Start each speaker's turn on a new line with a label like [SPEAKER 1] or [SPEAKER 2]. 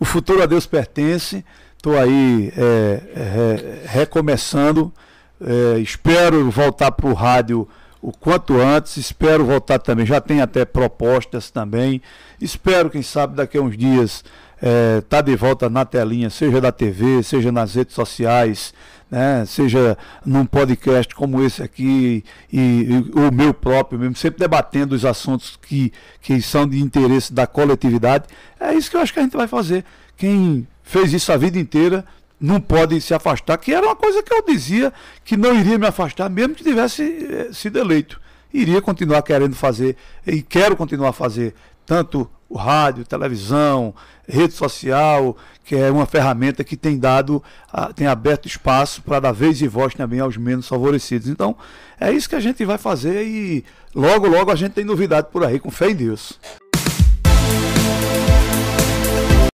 [SPEAKER 1] O futuro a Deus pertence. Estou aí é, é, recomeçando. É, espero voltar para o rádio o quanto antes. Espero voltar também. Já tem até propostas também. Espero, quem sabe, daqui a uns dias é, tá de volta na telinha, seja da TV, seja nas redes sociais, né? seja num podcast como esse aqui e, e o meu próprio mesmo, sempre debatendo os assuntos que, que são de interesse da coletividade. É isso que eu acho que a gente vai fazer. Quem fez isso a vida inteira não podem se afastar, que era uma coisa que eu dizia que não iria me afastar, mesmo que tivesse eh, sido eleito. Iria continuar querendo fazer, e quero continuar a fazer, tanto o rádio, televisão, rede social, que é uma ferramenta que tem dado, ah, tem aberto espaço para dar vez e voz também aos menos favorecidos. Então, é isso que a gente vai fazer e logo, logo a gente tem novidade por aí, com fé em Deus.